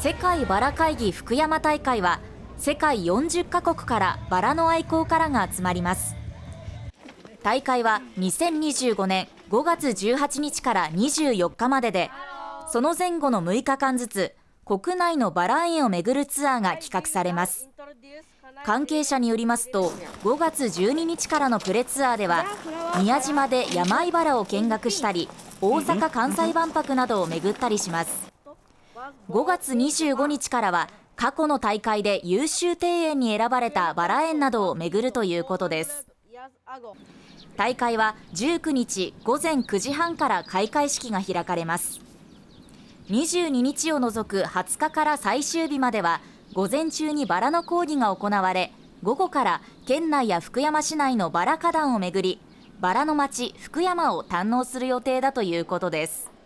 世界バラ会議福山大会は世界40カ国からバラの愛好家らが集まります大会は2025年5月18日から24日まででその前後の6日間ずつ国内のバラ園を巡るツアーが企画されます関係者によりますと5月12日からのプレツアーでは宮島で山井原を見学したり大阪・関西万博などを巡ったりします5月25日からは過去の大会で優秀庭園に選ばれたバラ園などを巡るということです大会は19日午前9時半から開会式が開かれます22日を除く20日から最終日までは午前中にバラの講義が行われ午後から県内や福山市内のバラ花壇を巡りバラの町福山を堪能する予定だということです